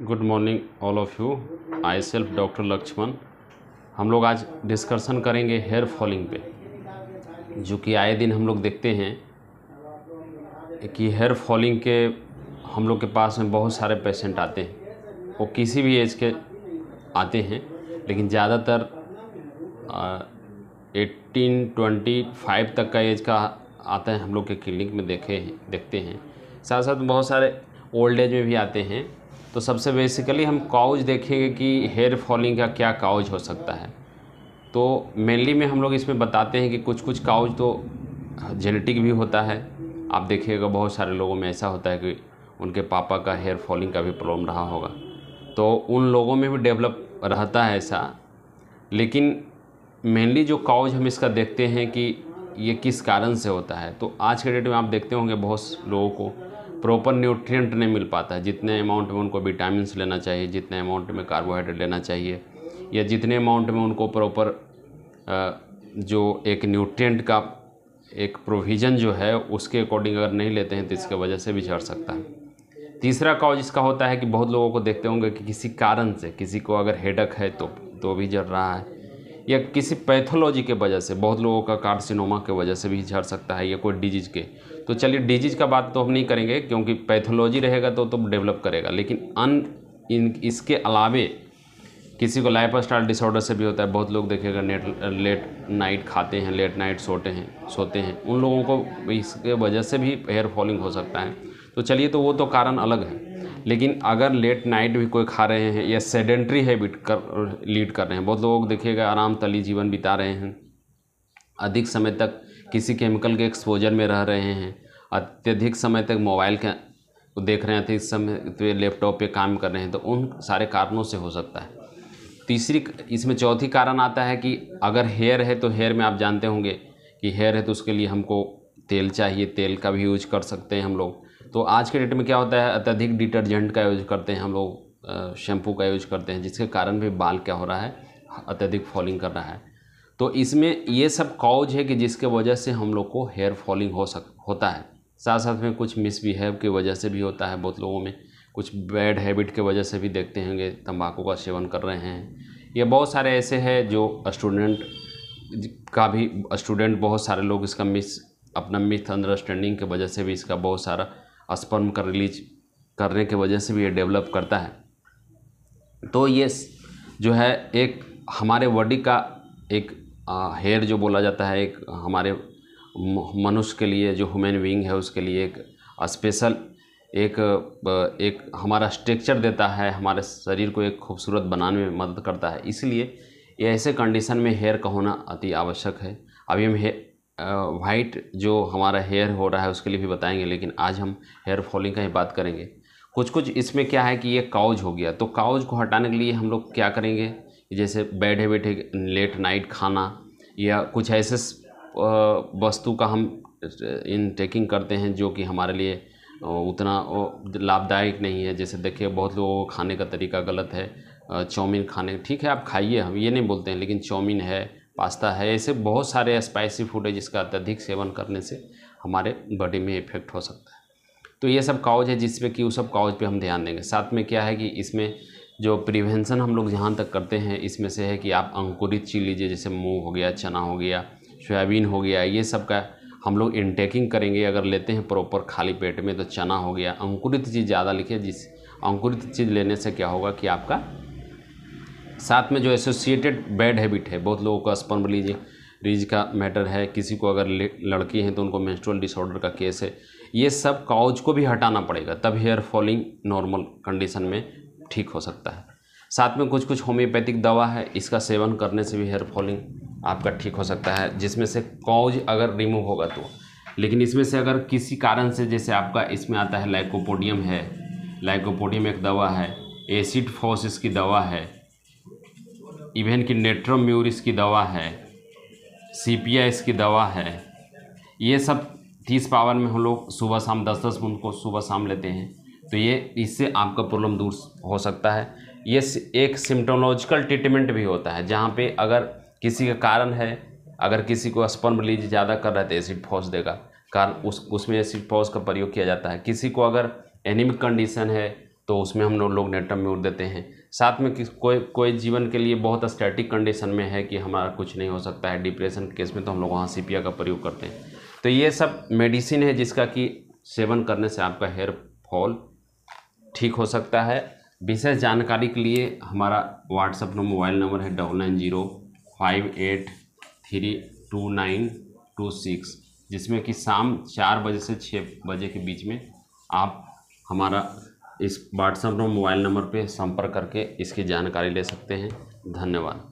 good morning all of you I self doctor Lakshman हम लोग आज डिस्कशन करेंगे हेयर फॉलिंग पे जो कि आए दिन हम लोग देखते हैं कि हेयर फॉलिंग के हम लोग के पास में बहुत सारे पेशेंट आते हैं वो किसी भी एज के आते हैं लेकिन ज़्यादातर एटीन ट्वेंटी फाइव तक का एज का आता है हम लोग के क्लिनिक में देखे हैं देखते हैं साथ साथ बहुत सारे ओल्ड एज में भी आते हैं तो सबसे बेसिकली हम काउज देखेंगे कि हेयर फॉलिंग का क्या काउज हो सकता है तो मेनली में हम लोग इसमें बताते हैं कि कुछ कुछ काउज तो जेनेटिक भी होता है आप देखिएगा बहुत सारे लोगों में ऐसा होता है कि उनके पापा का हेयर फॉलिंग का भी प्रॉब्लम रहा होगा तो उन लोगों में भी डेवलप रहता है ऐसा लेकिन मेनली जो काउज हम इसका देखते हैं कि ये किस कारण से होता है तो आज के डेट में आप देखते होंगे बहुत लोगों को प्रॉपर न्यूट्रिएंट नहीं मिल पाता है जितने अमाउंट में उनको विटामिन लेना चाहिए जितने अमाउंट में कार्बोहाइड्रेट लेना चाहिए या जितने अमाउंट में उनको प्रॉपर जो एक न्यूट्रिएंट का एक प्रोविज़न जो है उसके अकॉर्डिंग अगर नहीं लेते हैं तो इसके वजह से भी झड़ सकता है तीसरा कॉज इसका होता है कि बहुत लोगों को देखते होंगे कि किसी कारण से किसी को अगर हेडक है तो तो भी जड़ रहा है या किसी पैथोलॉजी के वजह से बहुत लोगों का कार्सिनोमा के वजह से भी झड़ सकता है या कोई डिजीज के तो चलिए डिजीज का बात तो हम नहीं करेंगे क्योंकि पैथोलॉजी रहेगा तो तो डेवलप करेगा लेकिन अन इन इसके अलावे किसी को लाइफ स्टाइल डिसऑर्डर से भी होता है बहुत लोग देखेगा नेट लेट नाइट खाते हैं लेट नाइट सोते हैं सोते हैं उन लोगों को इसके वजह से भी हेयर फॉलिंग हो सकता है तो चलिए तो वो तो कारण अलग है लेकिन अगर लेट नाइट भी कोई खा रहे हैं या सेडेंट्री हैबिट कर लीड कर रहे हैं बहुत लोग देखिएगा आराम तली जीवन बिता रहे हैं अधिक समय तक किसी केमिकल के एक्सपोजर में रह रहे हैं अत्यधिक समय तक मोबाइल के देख रहे हैं इस समय तो लैपटॉप पे काम कर रहे हैं तो उन सारे कारणों से हो सकता है तीसरी इसमें चौथी कारण आता है कि अगर हेयर है तो हेयर में आप जानते होंगे कि हेयर है तो उसके लिए हमको तेल चाहिए तेल का भी यूज कर सकते हैं हम लोग तो आज के डेट में क्या होता है अत्यधिक डिटर्जेंट का यूज करते हैं हम लोग शैम्पू का यूज करते हैं जिसके कारण भी बाल क्या हो रहा है अत्यधिक फॉलिंग कर रहा है तो इसमें ये सब कॉज है कि जिसके वजह से हम लोग को हेयर फॉलिंग हो सक होता है साथ साथ में कुछ मिसबिहेव की वजह से भी होता है बहुत लोगों में कुछ बैड हैबिट के वजह से भी देखते होंगे तंबाकू का सेवन कर रहे हैं या बहुत सारे ऐसे हैं जो स्टूडेंट का भी स्टूडेंट बहुत सारे लोग इसका मिस अपना मिथ अंडरस्टैंडिंग की वजह से भी इसका बहुत सारा स्पर्म का रिलीज करने के वजह से भी ये डेवलप करता है तो ये जो है एक हमारे बॉडी का एक हेयर जो बोला जाता है एक हमारे मनुष्य के लिए जो ह्यूमन बींग है उसके लिए एक स्पेशल एक एक हमारा स्ट्रक्चर देता है हमारे शरीर को एक खूबसूरत बनाने में मदद करता है इसलिए ऐसे कंडीशन में हेयर का होना अति आवश्यक है अभी हम वाइट जो हमारा हेयर हो रहा है उसके लिए भी बताएंगे लेकिन आज हम हेयर फॉलिंग का ही बात करेंगे कुछ कुछ इसमें क्या है कि ये काउज हो गया तो काउज को हटाने के लिए हम लोग क्या करेंगे जैसे बैठे बैठे लेट नाइट खाना या कुछ ऐसे वस्तु का हम इन टेकिंग करते हैं जो कि हमारे लिए उतना लाभदायक नहीं है जैसे देखिए बहुत लोगों को खाने का तरीका गलत है चाउमीन खाने ठीक है आप खाइए हम ये नहीं बोलते हैं लेकिन चाउमीन है पास्ता है ऐसे बहुत सारे स्पाइसी फूड है जिसका अत्यधिक सेवन करने से हमारे बॉडी में इफेक्ट हो सकता है तो ये सब काउज है जिसमें कि वो सब काउज पे हम ध्यान देंगे साथ में क्या है कि इसमें जो प्रिवेंशन हम लोग जहाँ तक करते हैं इसमें से है कि आप अंकुरित चीज लीजिए जैसे मूँग हो गया चना हो गया सोयाबीन हो गया ये सब का हम लोग इनटेकिंग करेंगे अगर लेते हैं प्रॉपर खाली पेट में तो चना हो गया अंकुरित चीज़ ज़्यादा लिखिए जिस अंकुरित चीज़ लेने से क्या होगा कि आपका साथ में जो एसोसिएटेड बैड हैबिट है बहुत लोगों का स्पर्म लीजिए रीज का मैटर है किसी को अगर लड़की हैं तो उनको मेंस्ट्रुअल डिसऑर्डर का केस है ये सब काउज को भी हटाना पड़ेगा तब हेयर फॉलिंग नॉर्मल कंडीशन में ठीक हो सकता है साथ में कुछ कुछ होम्योपैथिक दवा है इसका सेवन करने से भी हेयर फॉलिंग आपका ठीक हो सकता है जिसमें से काउज अगर रिमूव होगा तो लेकिन इसमें से अगर किसी कारण से जैसे आपका इसमें आता है लाइकोपोडियम है लाइकोपोडियम एक दवा है एसिड फोसिस की दवा है इवन कि नेट्रोम्यूरिस की दवा है सीपिया की दवा है ये सब तीस पावर में हम लोग सुबह शाम दस दस मिनट को सुबह शाम लेते हैं तो ये इससे आपका प्रॉब्लम दूर हो सकता है ये एक सिम्टोलॉजिकल ट्रीटमेंट भी होता है जहाँ पे अगर किसी का कारण है अगर किसी को स्पर्म लीज ज़्यादा कर रहा है तो एसिड फॉस देगा कारण उस उसमें एसिड फॉस का प्रयोग किया जाता है किसी को अगर एनिमिक कंडीशन है तो उसमें हम लोग नेट्रम्यूर देते हैं साथ में किस कोई कोई जीवन के लिए बहुत स्टैटिक कंडीशन में है कि हमारा कुछ नहीं हो सकता है डिप्रेशन केस में तो हम लोग वहाँ सीपिया का प्रयोग करते हैं तो ये सब मेडिसिन है जिसका कि सेवन करने से आपका हेयर फॉल ठीक हो सकता है विशेष जानकारी के लिए हमारा व्हाट्सअप नंबर मोबाइल नंबर है double nine zero five eight three two nine two six जिसमें कि शाम चार बजे से छः बजे के बीच में आप हमारा इस व्हाट्सएप नंबर मोबाइल नंबर पे संपर्क करके इसकी जानकारी ले सकते हैं धन्यवाद